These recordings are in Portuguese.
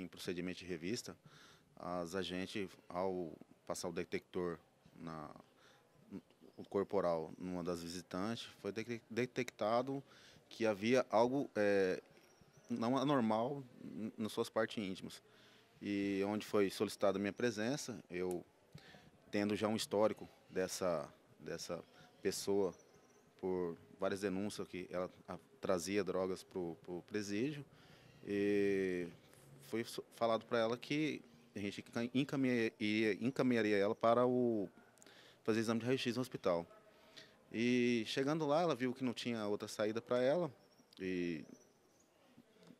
Em procedimento de revista, as agentes, ao passar o detector na, o corporal numa das visitantes, foi de detectado que havia algo é, não anormal nas suas partes íntimas. E onde foi solicitada a minha presença, eu tendo já um histórico dessa, dessa pessoa por várias denúncias que ela a, trazia drogas para o presídio, e foi falado para ela que a gente encaminharia, encaminharia ela para o fazer exame de raio-x no hospital. E chegando lá, ela viu que não tinha outra saída para ela e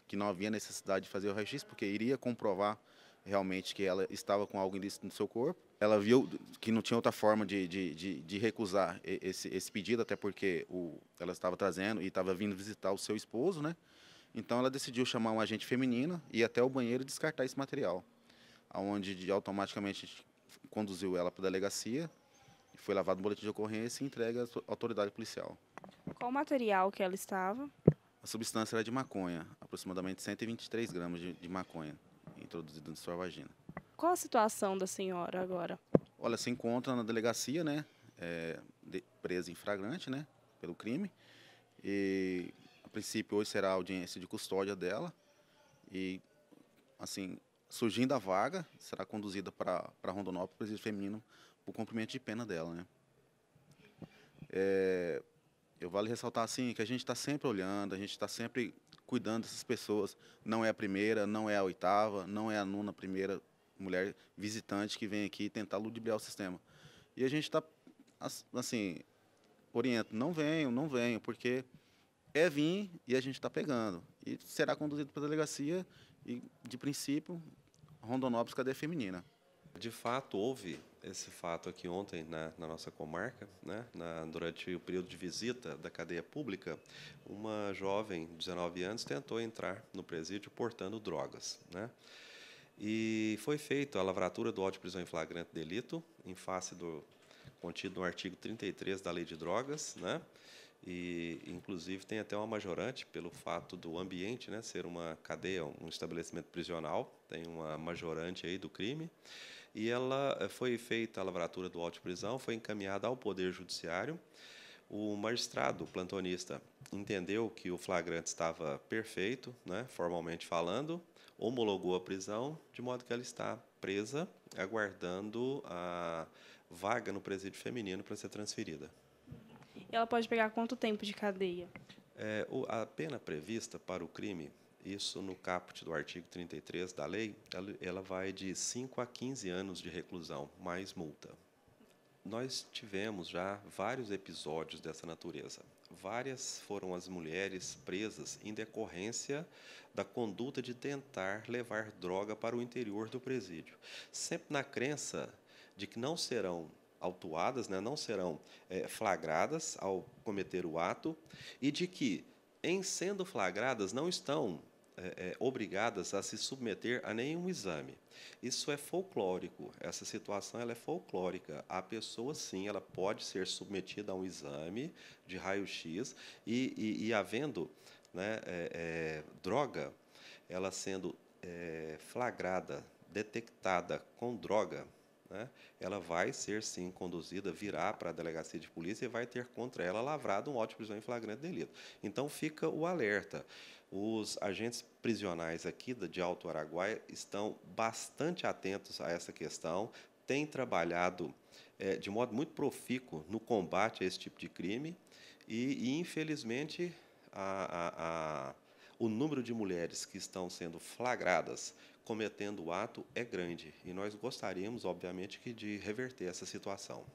que não havia necessidade de fazer o raio-x porque iria comprovar realmente que ela estava com algo ilícito no seu corpo. Ela viu que não tinha outra forma de, de, de, de recusar esse, esse pedido, até porque o, ela estava trazendo e estava vindo visitar o seu esposo, né? Então ela decidiu chamar um agente feminina e ir até o banheiro e descartar esse material, aonde automaticamente conduziu ela para a delegacia, foi lavado o boletim de ocorrência e entregue à autoridade policial. Qual material que ela estava? A substância era de maconha, aproximadamente 123 gramas de, de maconha introduzida no sua vagina. Qual a situação da senhora agora? Olha, se encontra na delegacia, né? É, de, presa em flagrante, né? Pelo crime. E princípio, hoje será a audiência de custódia dela. E, assim, surgindo a vaga, será conduzida para Rondonópolis, presídio feminino, o cumprimento de pena dela, né? É, eu vale ressaltar, assim, que a gente está sempre olhando, a gente está sempre cuidando dessas pessoas. Não é a primeira, não é a oitava, não é a nona primeira mulher visitante que vem aqui tentar ludibriar o sistema. E a gente está, assim, oriento, não venham, não venham, porque é vir e a gente está pegando. E será conduzido para a delegacia e, de princípio, Rondonópolis Cadeia Feminina. De fato, houve esse fato aqui ontem na, né, na nossa comarca, né? na, durante o período de visita da cadeia pública, uma jovem, 19 anos, tentou entrar no presídio portando drogas. Né? E foi feita a lavratura do auto de prisão em flagrante delito, em face do contido no artigo 33 da Lei de Drogas, né? e inclusive tem até uma majorante pelo fato do ambiente né, ser uma cadeia, um estabelecimento prisional, tem uma majorante aí do crime, e ela eh, foi feita a lavratura do auto de prisão, foi encaminhada ao Poder Judiciário, o magistrado, plantonista, entendeu que o flagrante estava perfeito, né, formalmente falando, homologou a prisão, de modo que ela está presa, aguardando a vaga no presídio feminino para ser transferida ela pode pegar quanto tempo de cadeia? É, a pena prevista para o crime, isso no caput do artigo 33 da lei, ela vai de 5 a 15 anos de reclusão, mais multa. Nós tivemos já vários episódios dessa natureza. Várias foram as mulheres presas em decorrência da conduta de tentar levar droga para o interior do presídio, sempre na crença de que não serão autuadas, né, não serão é, flagradas ao cometer o ato, e de que, em sendo flagradas, não estão é, é, obrigadas a se submeter a nenhum exame. Isso é folclórico, essa situação ela é folclórica. A pessoa, sim, ela pode ser submetida a um exame de raio-x e, e, e, havendo né, é, é, droga, ela sendo é, flagrada, detectada com droga, né, ela vai ser sim conduzida, virá para a delegacia de polícia e vai ter contra ela lavrado um ótimo prisão em flagrante delito. Então fica o alerta. Os agentes prisionais aqui de Alto Araguaia estão bastante atentos a essa questão, têm trabalhado é, de modo muito profícuo no combate a esse tipo de crime e, e infelizmente, a, a, a o número de mulheres que estão sendo flagradas cometendo o ato é grande e nós gostaríamos, obviamente, que de reverter essa situação.